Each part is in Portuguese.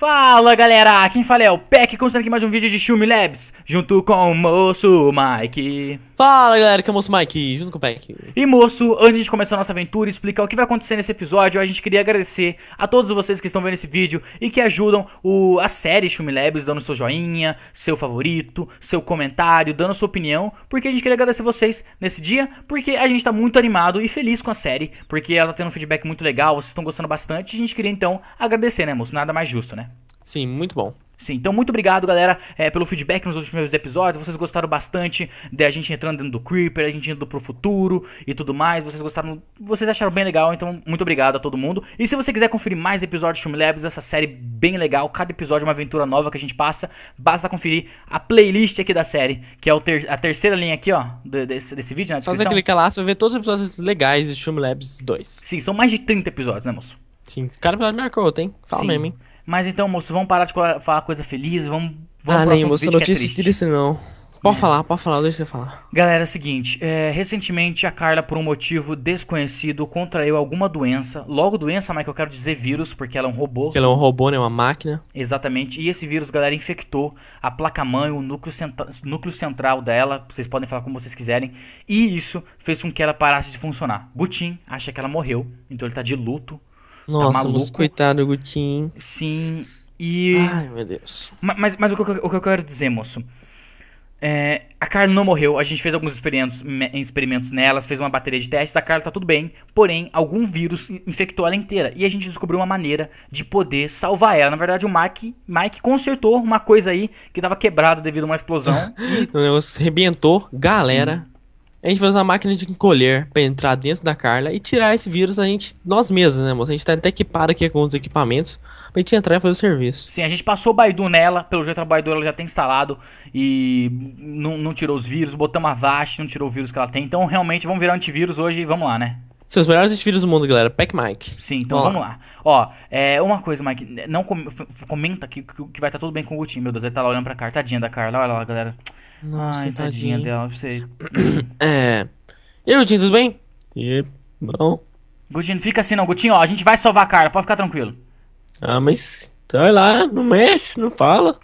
Fala galera, quem fala é o Peck, começando aqui mais um vídeo de Shumi Labs, junto com o moço Mike. Fala galera, que é o Moço Mike, junto com o Peck. E moço, antes de começar a nossa aventura e explicar o que vai acontecer nesse episódio, a gente queria agradecer a todos vocês que estão vendo esse vídeo e que ajudam o, a série Shumi Labs, dando seu joinha, seu favorito, seu comentário, dando sua opinião, porque a gente queria agradecer vocês nesse dia, porque a gente tá muito animado e feliz com a série, porque ela tá tendo um feedback muito legal, vocês estão gostando bastante, e a gente queria então agradecer, né moço? Nada mais justo, né? Sim, muito bom. Sim, então muito obrigado, galera, é, pelo feedback nos últimos episódios. Vocês gostaram bastante da gente entrando dentro do Creeper, a gente indo pro futuro e tudo mais. Vocês gostaram, vocês acharam bem legal, então muito obrigado a todo mundo. E se você quiser conferir mais episódios de Film Labs, essa série bem legal, cada episódio é uma aventura nova que a gente passa, basta conferir a playlist aqui da série, que é ter, a terceira linha aqui, ó, desse, desse vídeo, na né, descrição. Só você clicar lá, você vai ver todos os episódios legais de Film Labs 2. Sim, são mais de 30 episódios, né, moço? Sim, cada episódio marcou, tem? Fala Sim. mesmo, hein? Mas então, moço, vamos parar de falar coisa feliz, vamos... vamos ah, nem, moço, não te disse não. Pode é. falar, pode falar, deixa eu falar. Galera, é o seguinte, é, recentemente a Carla, por um motivo desconhecido, contraiu alguma doença. Logo doença, mas que eu quero dizer vírus, porque ela é um robô. Porque ela é um robô, né? Uma máquina. Exatamente. E esse vírus, galera, infectou a placa-mãe, o núcleo, centra núcleo central dela. Vocês podem falar como vocês quiserem. E isso fez com que ela parasse de funcionar. Gutin acha que ela morreu, então ele tá de luto Tá Nossa, tá mas coitado, Gutinho. Sim. E... Ai, meu Deus. Mas, mas o, que, eu, o que eu quero dizer, moço. É, a Carla não morreu, a gente fez alguns experimentos, experimentos nelas, fez uma bateria de testes, a Carla tá tudo bem, porém, algum vírus infectou ela inteira. E a gente descobriu uma maneira de poder salvar ela. Na verdade, o Mike, Mike consertou uma coisa aí que tava quebrada devido a uma explosão. o negócio rebentou, galera. Sim. A gente vai usar a máquina de encolher para entrar dentro da Carla e tirar esse vírus a gente, nós mesmos, né, moça? A gente tá até equipado aqui com os equipamentos pra gente entrar e fazer o serviço. Sim, a gente passou o Baidu nela, pelo jeito a Baidu ela já tem instalado e não, não tirou os vírus, botamos a Vash, não tirou o vírus que ela tem. Então realmente vamos virar antivírus hoje e vamos lá, né? Seus melhores antivírus do mundo, galera. Pack Mike. Sim, então vamos, vamos lá. lá. Ó, é, uma coisa, Mike. Não com, comenta que, que, vai estar tá tudo bem com o Gutinho. Meu Deus, ele tá lá olhando pra Carla. Tadinha da Carla. Olha lá, galera. Nossa, tadinha dela, dela, sei. É. E aí, Gutinho, tudo bem? E bom. Gutinho, fica assim não, Gutinho, ó, a gente vai salvar a cara, pode ficar tranquilo. Ah, mas vai lá, não mexe, não fala.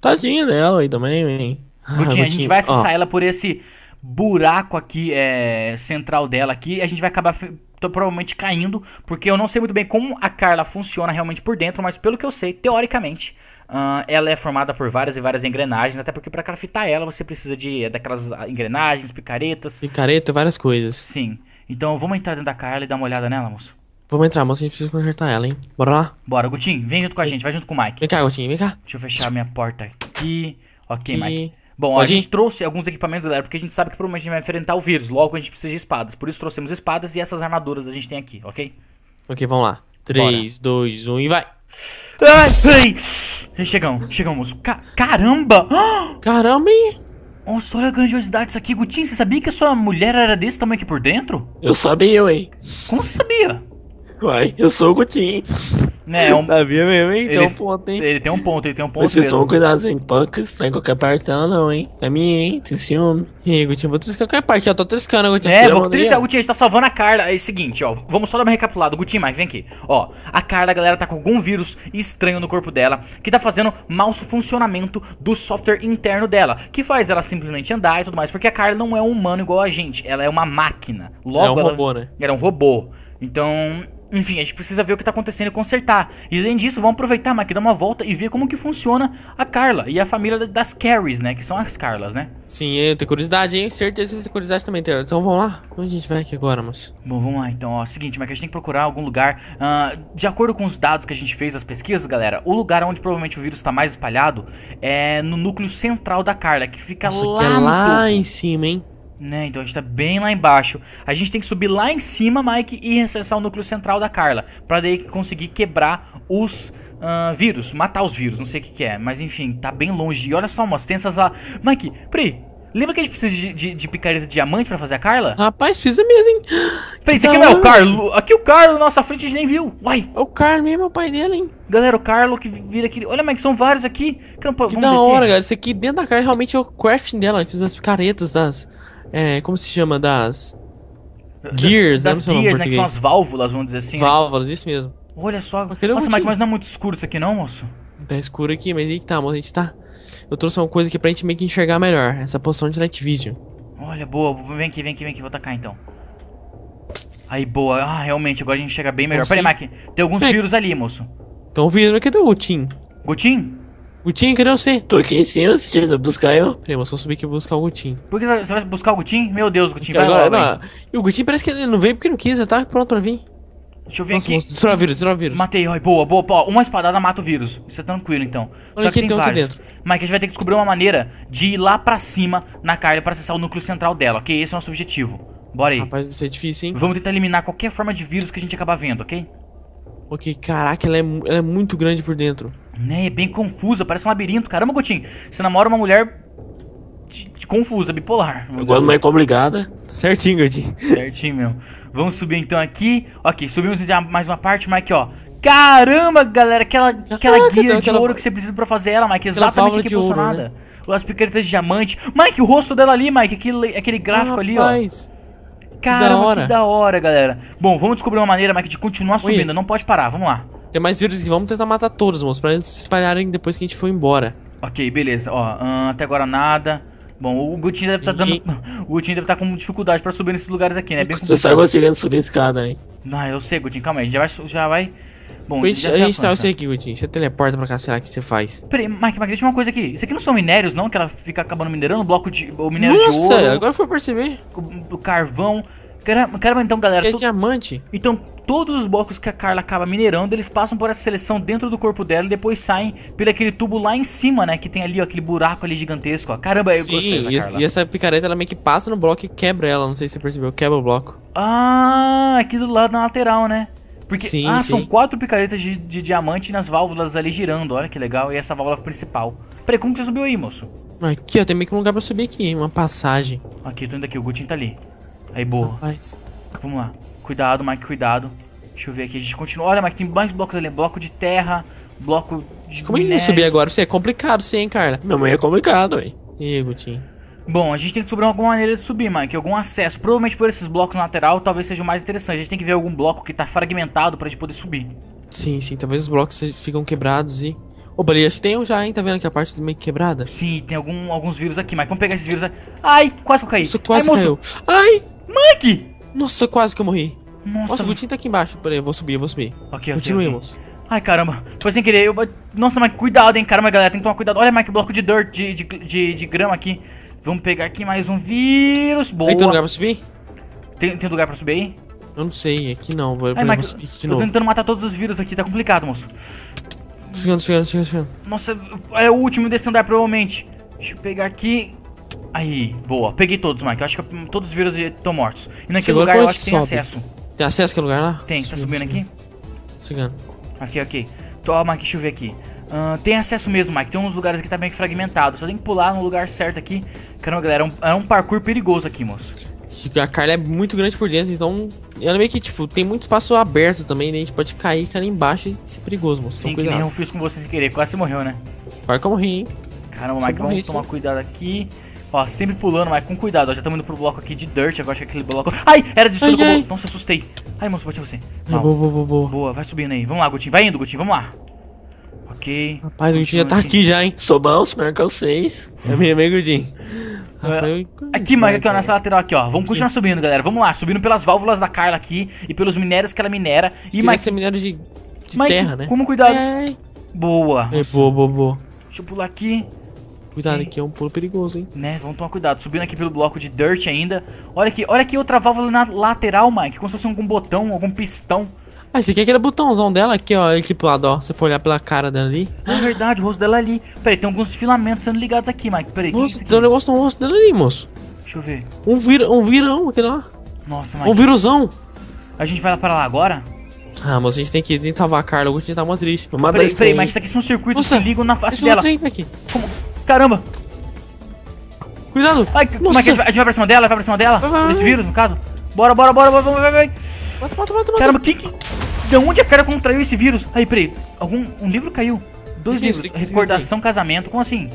Tadinha dela aí também, hein. Gutinho, ah, Gutinho, a gente vai acessar ó. ela por esse buraco aqui, é, central dela aqui, e a gente vai acabar tô provavelmente caindo, porque eu não sei muito bem como a Carla funciona realmente por dentro, mas pelo que eu sei, teoricamente, Uh, ela é formada por várias e várias engrenagens, até porque para craftar ela você precisa de é daquelas ah, engrenagens, picaretas. Picareta, várias coisas. Sim. Então vamos entrar dentro da Carla e dar uma olhada nela, moço. Vamos entrar, moço, a gente precisa consertar ela, hein? Bora lá? Bora, Gutinho, vem junto com a gente, vai junto com o Mike. Vem cá, Gutinho, vem cá. Deixa eu fechar a minha porta aqui. Ok, Mike. Bom, Pode a gente ir? trouxe alguns equipamentos, galera, porque a gente sabe que provavelmente a gente vai enfrentar o vírus. Logo a gente precisa de espadas. Por isso trouxemos espadas e essas armaduras a gente tem aqui, ok? Ok, vamos lá. 3, Bora. 2, 1 e vai! Ai, ai. Chegamos, chegamos, Ca caramba! Caramba, hein? Nossa, olha a grandiosidade disso aqui. Gutinho, você sabia que a sua mulher era desse tamanho aqui por dentro? Eu sabia, hein? Como você sabia? Uai, eu sou o Gutinho. Né, é um... Sabia mesmo, hein? Ele, tem um ponto, hein? Ele tem um ponto, ele tem um ponto. Vocês vão cuidar das pancas, não em qualquer parte dela, tá, não, hein? É minha, hein? Tem ciúme. E Gutinho, vou triscar qualquer parte, eu tô triscando, Gutinho. É, vou triscar, Gutinho, a gente tá salvando a Carla. É o seguinte, ó, vamos só dar uma recapitulada. Gutinho, Mike, vem aqui. Ó, a Carla, a galera, tá com algum vírus estranho no corpo dela que tá fazendo mau funcionamento do software interno dela, que faz ela simplesmente andar e tudo mais, porque a Carla não é um humano igual a gente, ela é uma máquina. Logo, é um ela... robô, né? Era um robô. Então, enfim, a gente precisa ver o que está acontecendo e consertar. E além disso, vamos aproveitar, que dar uma volta e ver como que funciona a Carla e a família das Carries, né? Que são as Carlas, né? Sim, eu tenho curiosidade, hein? Certeza que tem curiosidade também, tem. Então vamos lá? Onde a gente vai aqui agora, moço? Bom, vamos lá então. Ó, seguinte, Mike, a gente tem que procurar algum lugar. Uh, de acordo com os dados que a gente fez, as pesquisas, galera, o lugar onde provavelmente o vírus está mais espalhado é no núcleo central da Carla, que fica Nossa, lá. Que é lá em cima, hein? Né? Então a gente tá bem lá embaixo. A gente tem que subir lá em cima, Mike, e acessar o núcleo central da Carla. Pra daí conseguir quebrar os uh, vírus, matar os vírus, não sei o que, que, é. Mas enfim, tá bem longe. E olha só, umas tensas lá. Ah, Mike, peraí. Lembra que a gente precisa de, de, de picareta de diamante pra fazer a Carla? Rapaz, precisa mesmo, hein? Peraí, esse aqui não é o Carlo. Aqui o Carlo na nossa frente a gente nem viu. Uai. É o Carlo mesmo, é o pai dele, hein? Galera, o Carlo que vira aqui Olha, Mike, são vários aqui. Que, da hora, galera. Isso aqui dentro da Carla realmente é o crafting dela. Fiz as picaretas, das é, como se chama das. Gears, né? das gears, né? Que são as válvulas, vamos dizer assim. Né? Válvulas, né? isso mesmo. Olha só. Nossa, motivo? Mike, mas não é muito escuro isso aqui, não, moço? Tá escuro aqui, mas aí que tá, moço. A gente tá. Eu trouxe uma coisa aqui pra gente meio que enxergar melhor. Essa poção de Night Vision. Olha, boa. Vem aqui, vem aqui, vem aqui. Vou tacar então. Aí, boa. Ah, realmente, agora a gente enxerga bem melhor. Peraí, Mike. Tem alguns é. vírus ali, moço. Então o vírus aqui do Gutin Gutin Gutinho, cadê você? Tô aqui em cima, se quiser buscar eu. Peraí, mas eu subir aqui e buscar o Gutinho. Por que você vai buscar o Gutinho? Meu Deus, Gutinho, vai agora, E o Gutinho parece que ele não veio porque não quis, ele tá pronto pra vir. Deixa eu ver Nossa, aqui. Monstro. o vírus, destrou o vírus. Matei, ó, boa, boa, boa. Uma espadada mata o vírus. Isso é tranquilo, então. Olha Só que, tem, um aqui dentro. Mas a gente vai ter que descobrir uma maneira de ir lá pra cima na Kylie pra acessar o núcleo central dela, ok? Esse é o nosso objetivo. Bora aí. Rapaz, vai ser é difícil, hein? Vamos tentar eliminar qualquer forma de vírus que a gente acabar vendo, ok? Ok, caraca, ela é, ela é muito grande por dentro. Né, é bem confusa, parece um labirinto. Caramba, Coutinho, você namora uma mulher de, de confusa, bipolar. Igual não é complicada. Tá certinho, Coutinho. Certinho, meu. Vamos subir então aqui. Ok, subimos mais uma parte, Mike, ó. Caramba, galera, aquela, ah, aquela ah, guia de aquela... ouro que você precisa pra fazer ela, Mike. Exatamente aqui que ouro, né? As picaretas de diamante. Mike, o rosto dela ali, Mike. Aquele, aquele gráfico ah, ali, rapaz. ó. Cara, que da hora. Que da hora, galera. Bom, vamos descobrir uma maneira, Mike, de continuar subindo. Oi. Não pode parar, vamos lá. Tem mais vírus aqui. vamos tentar matar todos, moço, pra eles se espalharem depois que a gente for embora. Ok, beleza. Ó, hum, até agora nada. Bom, o Gutinho deve estar tá dando... O Gutinho deve estar tá com dificuldade pra subir nesses lugares aqui, né? Bem Você sabe conseguindo subir escada, né? Não, ah, eu sei, Gutinho. Calma aí, já vai... Já vai... Bom, a gente, a gente tá, eu sei aqui, Gutinho. Você teleporta pra cá, será que você faz? Peraí, Mike, deixa uma coisa aqui. Isso aqui não são minérios, não? Que ela fica acabando minerando, bloco de. O minério Nossa, de ouro. Nossa, agora foi perceber. O, o carvão. Caramba, caramba, então, galera. Isso aqui é tu... diamante. Então, Todos os blocos que a Carla acaba minerando, eles passam por essa seleção dentro do corpo dela e depois saem pelo aquele tubo lá em cima, né? Que tem ali, ó, aquele buraco ali gigantesco, ó. Caramba, eu Sim, gostei da e, Carla. e essa picareta, ela meio que passa no bloco e quebra ela. Não sei se você percebeu, quebra o bloco. Ah, aqui do lado na lateral, né? Porque sim, ah, sim. são quatro picaretas de, de, diamante nas válvulas ali girando, olha que legal. E essa válvula principal. Peraí, como que você subiu aí, moço? Aqui, ó, tem meio que um lugar pra subir aqui, uma passagem. Aqui, tô indo aqui, o Gutinho tá ali. Aí, boa. Rapaz. Vamos lá. Cuidado, Mike, cuidado. Deixa eu ver aqui, a gente continua. Olha, Mike, tem mais blocos ali. Bloco de terra, bloco de Como é que subir agora? Isso é complicado sim, hein, Carla? Minha é complicado, velho. Ih, Gutinho. Bom, a gente tem que descobrir alguma maneira de subir, Mike. Algum acesso. Provavelmente por esses blocos na lateral talvez seja o mais interessante. A gente tem que ver algum bloco que tá fragmentado pra gente poder subir. Sim, sim. Talvez os blocos ficam quebrados e... Ô, baleia, acho que tem um já, hein? Tá vendo que a parte meio quebrada? Sim, tem algum, alguns vírus aqui, Mike. Vamos pegar esses vírus. Ai, quase que eu caí. Você quase Ai, caiu. Ai! Mike! Nossa, quase que eu morri. Nossa, Nossa o Gutinho tá aqui embaixo. Peraí, eu vou subir, eu vou subir. Ok, Continuemos. Okay, okay. Ai, caramba. Foi tipo sem assim, querer. Eu... Nossa, mas cuidado, hein. Caramba, galera, tem que tomar cuidado. Olha, Mike, bloco de dirt, de, de, de, de grama aqui. Vamos pegar aqui mais um vírus. Boa. Aí, tem lugar pra subir? Tem, tem lugar pra subir aí? Eu não sei, aqui não. Vou, Ai, Mike, subir de tô novo. tentando matar todos os vírus aqui, tá complicado, moço. Tô chegando, chegando, chegando, chegando. Nossa, é o último desse andar, provavelmente. Deixa eu pegar aqui. Aí, boa. Peguei todos, Mike. Eu acho que todos os vírus estão mortos. E naquele Chegou lugar eu acho que tem sobe. acesso. Tem acesso aquele lugar lá? Tem, tá subindo aqui? Chegando. Aqui, ok. Toma aqui, deixa eu ver aqui. Uh, tem acesso mesmo, Mike. Tem uns lugares aqui que tá meio fragmentado. Só tem que pular no lugar certo aqui. Caramba, galera, é um, é um parkour perigoso aqui, moço. Tipo, a carne é muito grande por dentro, então ela meio que, tipo, tem muito espaço aberto também, né? A gente pode cair, cair embaixo e ser perigoso, moço. Sim, então, que nem eu fiz com você sem querer. Quase você morreu, né? Quase que eu morri, hein? Caramba, Mike, vamos tomar cuidado aqui. Ó, sempre pulando, mas com cuidado. Ó, já estamos indo pro bloco aqui de Dirt. Agora acho que aquele bloco... Ai, era destruído ai, como... Ai. Nossa, assustei. Ai, moço, bati você. Ai, boa, boa, boa, boa. vai subindo aí. Vamos lá, Gutinho. Vai indo, Gutinho. Vamos lá. Ok. Rapaz, o Gutinho já tá assim. aqui já, hein. Sou bom, marca o 6. É meu amigo Gutinho? É. aqui, mais aqui, ó, nessa né, lateral aqui, ó. Vamos continuar subindo, galera. Vamos lá, subindo pelas válvulas da Carla aqui e pelos minérios que ela minera. Se e mais minério de, de Mike, terra, né? Como cuidado. É. Boa. É, boa, boa, boa. Deixa eu pular aqui. Cuidado, aqui é um pulo perigoso, hein? Né, vamos tomar cuidado. Subindo aqui pelo bloco de dirt ainda. Olha aqui, olha aqui outra válvula na lateral, Mike. Como se fosse algum botão, algum pistão. Ah, esse aqui é aquele botãozão dela aqui, ó. Aqui pro lado, ó. Se for olhar pela cara dela ali. É verdade, o rosto dela é ali. Peraí, tem alguns filamentos sendo ligados aqui, Mike. Peraí. Nossa, tem um negócio no rosto dela ali, moço. Deixa eu ver. Um, vir, um virão, aquele lá. Nossa, Mike. Um virusão. A gente vai lá pra lá agora? Ah, moço, a gente tem que tentar vacar logo, a gente tá mó triste. Vamos matar esse Peraí, Mike, isso aqui são circuitos Nossa, que ligam na face é dela. Um trem aqui. Como? Caramba! Cuidado! Ai, como é que a gente vai pra cima dela? Vai pra cima dela? Vai, Desse vírus, no caso? Bora, bora, bora, bora, vai, vai, vai! Mata, mata, mata, Caramba, que, que... De onde a cara contraiu esse vírus? Aí, peraí. Algum... Um livro caiu. Dois que livros. Recordação, casamento. Como assim?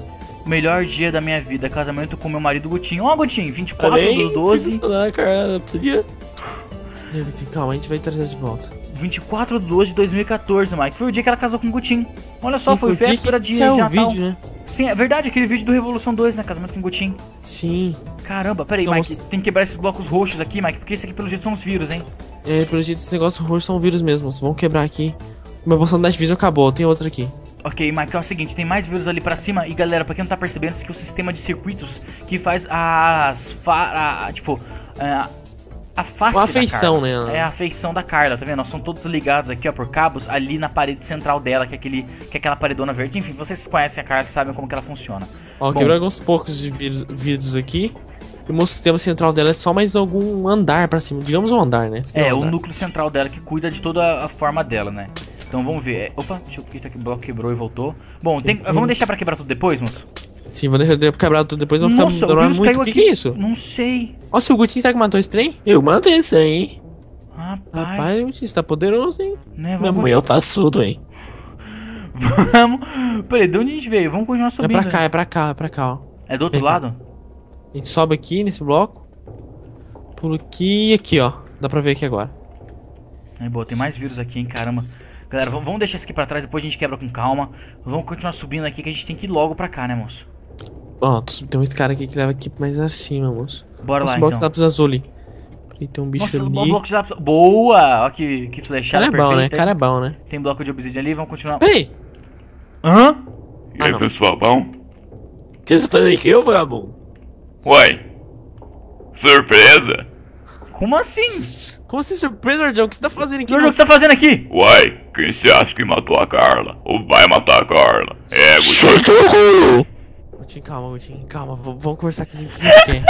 Melhor dia da minha vida. Casamento com meu marido Gutinho. Ó, oh, Gutinho. 24 do 12. Falar, né, cara, podia... calma. A gente vai trazer de volta. 24 de 12 de 2014, Mike. Foi o dia que ela casou com o Gutin. Olha só, Sim, foi, foi véspera de, de Natal. Vídeo, né? Sim, é verdade, aquele vídeo do Revolução 2, né? Casamento com o Gutin. Sim. Caramba, pera então, Mike. Você... Tem que quebrar esses blocos roxos aqui, Mike, porque esse aqui pelo jeito são os vírus, hein? É, pelo jeito esses negócios roxos são vírus mesmo. Vamos quebrar aqui. Meu bolsão da Activision acabou, tem outro aqui. Ok, Mike, é o seguinte, tem mais vírus ali pra cima e galera, pra quem não tá percebendo, isso aqui é o sistema de circuitos que faz as... Fa a, tipo... A, é, a face. Uma afeição, da Carla. né? É a afeição da Carla, tá vendo? Nós somos todos ligados aqui, ó, por cabos, ali na parede central dela, que é, aquele, que é aquela paredona verde. Enfim, vocês conhecem a Carla sabem como que ela funciona. Ó, quebrou alguns poucos de vidros, aqui. E o sistema central dela é só mais algum andar para cima, digamos um andar, né? É, andar. o núcleo central dela que cuida de toda a forma dela, né? Então vamos ver. É, opa, deixa eu. Eita, que bloco quebrou e voltou. Bom, tem... vamos deixar para quebrar tudo depois, moço? Sim, vou deixar quebrado tudo depois, vão Nossa, ficar demorando muito. O que, que é isso? Não sei. Nossa, o Gutinho, será que matou esse trem? Eu matei esse trem, hein? Rapaz, Rapaz o Gutinho, você tá poderoso, hein? Né, Minha eu faço tudo, hein? Vamos. Peraí, de onde a gente veio? Vamos continuar subindo. É pra cá, é pra cá, é pra cá, ó. É do outro Vem lado? Cá. A gente sobe aqui nesse bloco. Pulo aqui e aqui, ó. Dá pra ver aqui agora. É boa, tem mais vírus aqui, hein, caramba. Galera, vamos deixar isso aqui pra trás, depois a gente quebra com calma. Vamos continuar subindo aqui que a gente tem que ir logo pra cá, né, moço? Ó, tem um cara aqui que leva aqui mais acima, moço. Bora Nossa, lá, box então. lápis azul ali. tem um bicho Nossa, ali. Um bloco de lápis... Boa! Ó que, que flechada cara é bom, né? Cara é bom, né? Tem bloco de obsidian ali, vamos continuar. Peraí! Hã? E ah, aí, não. pessoal, bom? O que você tá fazendo aqui, ô vagabundo? Uai! Surpresa? Como assim? Como assim, surpresa, Jordan? O que você tá fazendo aqui? Jordan, o que você tá fazendo aqui? Uai, quem você acha que matou a Carla? Ou vai matar a Carla? É, você... Gutinho, calma, Gutinho, calma. V vamos conversar aqui. aqui.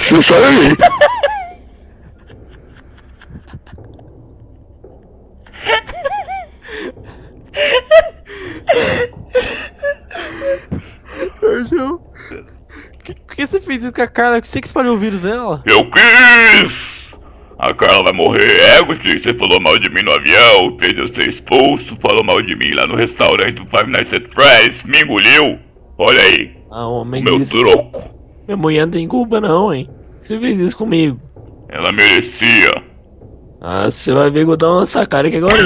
Xuxa aí! Por que, que você fez isso com a Carla? Você que espalhou o vírus nela? Eu quis! A Carla vai morrer, é, Agostinho, você falou mal de mim no avião, fez eu ser expulso, falou mal de mim lá no restaurante do Five Nights at Freddy's, me engoliu. Olha aí, ah, homem, meu isso... troco. Minha mulher não tem culpa não, hein. Você fez isso comigo. Ela merecia. Ah, você vai ver que eu dou uma que agora.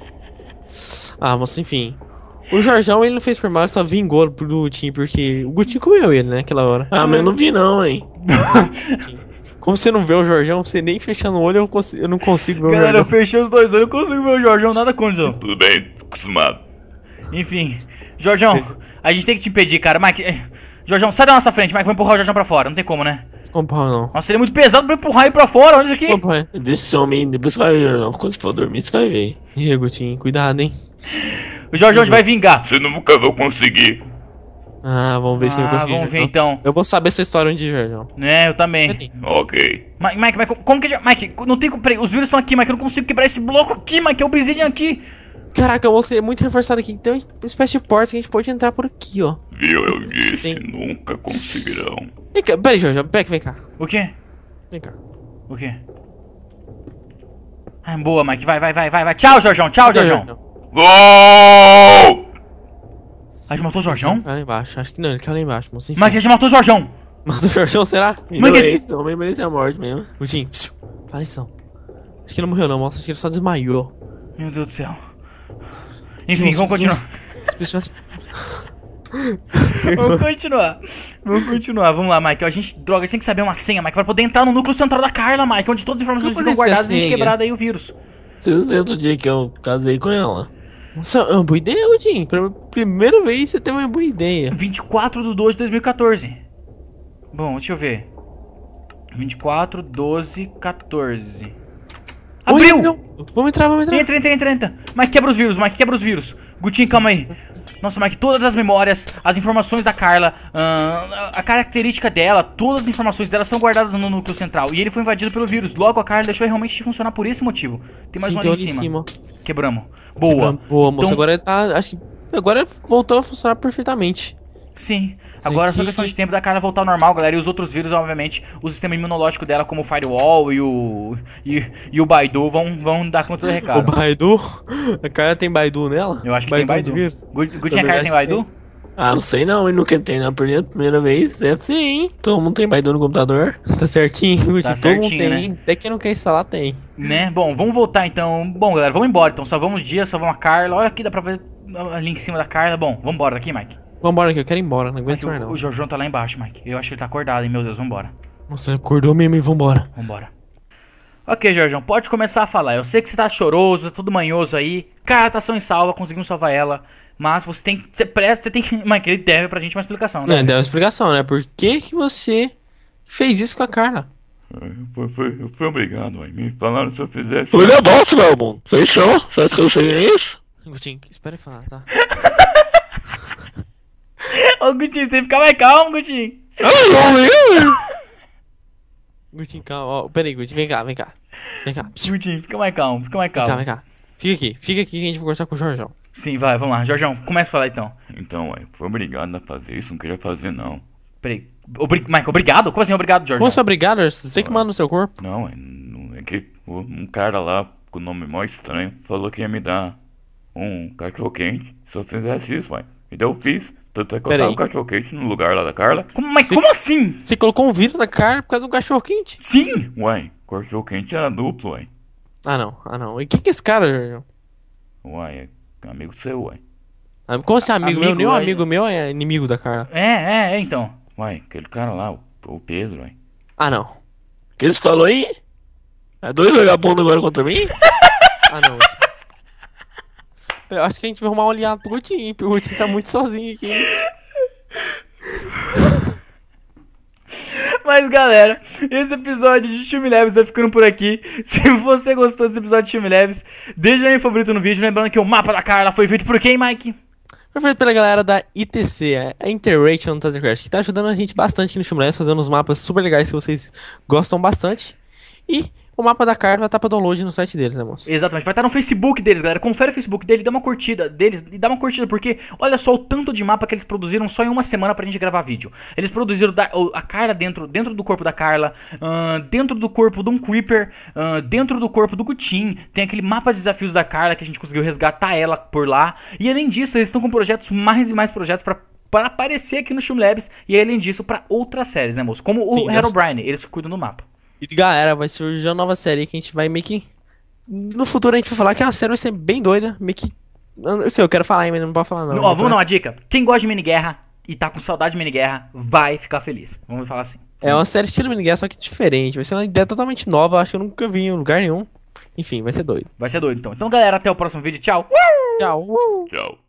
ah, mas enfim. O Jorjão ele não fez por mal, só vingou pro Gutinho, porque o Gutinho comeu ele, né, aquela hora. Ah, mas eu não vi não, hein. Como você não vê o Jorjão, você nem fechando o olho, eu, consigo, eu não consigo ver o Galera, Jorjão. Galera, eu fechei os dois olhos, eu consigo ver o Jorjão, nada contra. Não. Tudo bem, tô acostumado. Enfim, Jorjão, a gente tem que te impedir, cara. Mike, eh, Jorjão, sai da nossa frente, Mike, vou empurrar o Jorjão pra fora, não tem como, né? Compa, não. Nossa, ele é muito pesado pra empurrar ele pra fora, olha isso aqui. Compa, deixa esse homem aí, depois vai ver, Jorjão. Quando você for dormir, você vai ver. E aí, Gutinho, cuidado, hein. O Jorjão vai vingar. Você nunca vai conseguir. Ah, vamos ver ah, se eu ah, consigo. Vamos né? ver então. Eu vou saber essa história onde ver, João. É, eu também. Ok. Mike, Mike, Mike, como que. Mike, não tem. Peraí, os vírus estão aqui, Mike. Eu não consigo quebrar esse bloco aqui, Mike. É o Obsidian aqui. Caraca, eu vou ser muito reforçado aqui. Tem uma espécie de porta que a gente pode entrar por aqui, ó. Viu, eu disse, Sim. nunca conseguirão. Vem cá, peraí, Beck, vem cá. O quê? Vem cá. O quê? Ah, boa, Mike. Vai, vai, vai, vai, vai. Tchau, Jorjão. Tchau, Jorjão. Gol! A gente matou o Jorjão? Tá lá embaixo, acho que não, ele caiu tá lá embaixo, Enfim. Mas a gente matou o Jorjão! Matou o Jorjão, será? Mas que... isso, homem a morte mesmo. Gutinho, fala isso. Acho que ele não morreu não, moço, acho que ele só desmaiou. Meu Deus do céu. Enfim, vamos continuar. As pessoas... vamos continuar. Vamos continuar. Vamos lá, Mike. A gente, droga, a gente tem que saber uma senha, Mike, pra poder entrar no núcleo central da Carla, Mike, onde todas as informações ficam guardadas e quebradas aí o vírus. Vocês não lembram do dia que eu casei com ela? Nossa, é uma boa ideia, Odin. Pela primeira vez você tem uma boa ideia. 24 de 12 de 2014. Bom, deixa eu ver. 24, 12, 14. Abriu! Oi, vamos entrar, vamos entrar. Entra, entra, entra, entra. Mike, quebra os vírus, Mike, quebra os vírus. Gutinho, calma aí. Nossa, Mike, todas as memórias, as informações da Carla, uh, a característica dela, todas as informações dela são guardadas no núcleo central. E ele foi invadido pelo vírus. Logo, a Carla deixou realmente de funcionar por esse motivo. Tem mais Sim, ali em cima. cima. Quebramos. Boa. Quebramos. Boa, moço. Então... Agora tá. Acho que. Agora voltou a funcionar perfeitamente. Sim. Sei Agora é só questão de tempo da cara voltar ao normal, galera. E os outros vírus, obviamente, o sistema imunológico dela, como o Firewall e o. e, e o Baidu vão, vão dar conta do recado. o Baidu? A cara tem Baidu nela? Eu acho que Baidu tem Baidu. Vírus. Gutinha a cara tem Baidu? Tem. É. Ah, não sei não, e nunca tem na primeira, primeira vez, é sim hein? Todo mundo tem Baidu no computador, tá certinho, tá todo certinho, mundo tem, né? até quem não quer instalar tem. Né, bom, vamos voltar então, bom galera, vamos embora então, salvamos o dia, salvamos a Carla, olha aqui, dá pra ver ali em cima da Carla, bom, vamos embora daqui, Mike. Vambora aqui, eu quero ir embora, não aguento é mais não. O Jojo tá lá embaixo, Mike. Eu acho que ele tá acordado, hein, meu Deus, vambora. Nossa, acordou mesmo, hein, vambora. Vambora. Ok, Jorjão, pode começar a falar. Eu sei que você tá choroso, tá tudo manhoso aí. Cara, tá são e salva, conseguimos salvar ela. Mas você tem que. Você presta, você tem que. Mike, ele deve pra gente uma explicação, né? É, deve uma explicação, né? Por que, que você fez isso com a Carla? Eu fui, fui, eu fui obrigado, mãe. Me falaram se eu fizesse. Foi negócio, é meu bom. Fechou? Será que eu sei isso? espera ele falar, tá? Ô, Gutinho, você tem que ficar mais calmo, Gutinho. Gutinho, calma. Pera peraí, Gutinho, vem cá, vem cá. Vem cá. Gutinho, fica mais calmo, fica mais calmo. Vem cá, vem cá. Fica aqui, fica aqui que a gente vai conversar com o Jorjão. Sim, vai, vamos lá. Jorjão, começa a falar então. Então, ué, foi obrigado a fazer isso, não queria fazer não. Peraí. Obri Mike, obrigado? Como assim obrigado, Jorjão? Como assim obrigado? Você que manda no seu corpo. Não, é, é que um cara lá com o nome mó estranho falou que ia me dar um cachorro quente se eu fizesse isso, vai. E daí eu fiz, tanto é que Pera eu tava um cachorro quente no lugar lá da Carla. Como- mas como assim? Você colocou um vidro da Carla por causa do cachorro quente? Sim, uai. O cachorro quente era duplo, uai. Ah não, ah não. E o que é esse cara, Jorge? Uai, é amigo seu, uai. como Como assim, amigo, meu? Nenhum amigo né? meu é inimigo da Carla É, é, é, então. Uai, aquele cara lá, o, o Pedro, uai. Ah não. que ele falou aí? É dois vagabundos agora contra mim? Ah não. Eu acho que a gente vai arrumar um aliado pro Gutinho, porque o Gutinho tá muito sozinho aqui. Mas galera, esse episódio de Time Leves vai ficando por aqui. Se você gostou desse episódio de Time Leves, deixa o like favorito no vídeo. Lembrando que o mapa da cara foi feito por quem, Mike? Foi feito pela galera da ITC, é, a Interaction Taser Crash, que tá ajudando a gente bastante aqui no Time Leves, fazendo uns mapas super legais que vocês gostam bastante. E o mapa da carta vai estar para download no site deles, né, moço? Exatamente, vai estar no Facebook deles, galera. Confere o Facebook deles, dá uma curtida deles e dá uma curtida, porque olha só o tanto de mapa que eles produziram só em uma semana pra gente gravar vídeo. Eles produziram da, a Carla dentro, dentro do corpo da Carla, uh, dentro do corpo de um Creeper, uh, dentro do corpo do Gutin. Tem aquele mapa de desafios da Carla que a gente conseguiu resgatar ela por lá. E além disso, eles estão com projetos, mais e mais projetos para para aparecer aqui no Labs e além disso para outras séries, né, moço? Como Sim, o Herobrine, eles cuidam do mapa. E galera, vai surgir uma nova série que a gente vai meio que. No futuro a gente vai falar que é a série vai ser bem doida, meio que. Eu sei, eu quero falar mas não posso falar não. ó, vamos dar uma dica. Quem gosta de mini guerra e tá com saudade de mini guerra vai ficar feliz. Vamos falar assim. É uma série estilo mini guerra só que diferente. Vai ser uma ideia totalmente nova, acho que eu nunca vi em lugar nenhum. Enfim, vai ser doido. Vai ser doido então. Então, galera, até o próximo vídeo. Tchau. Tchau. Tchau.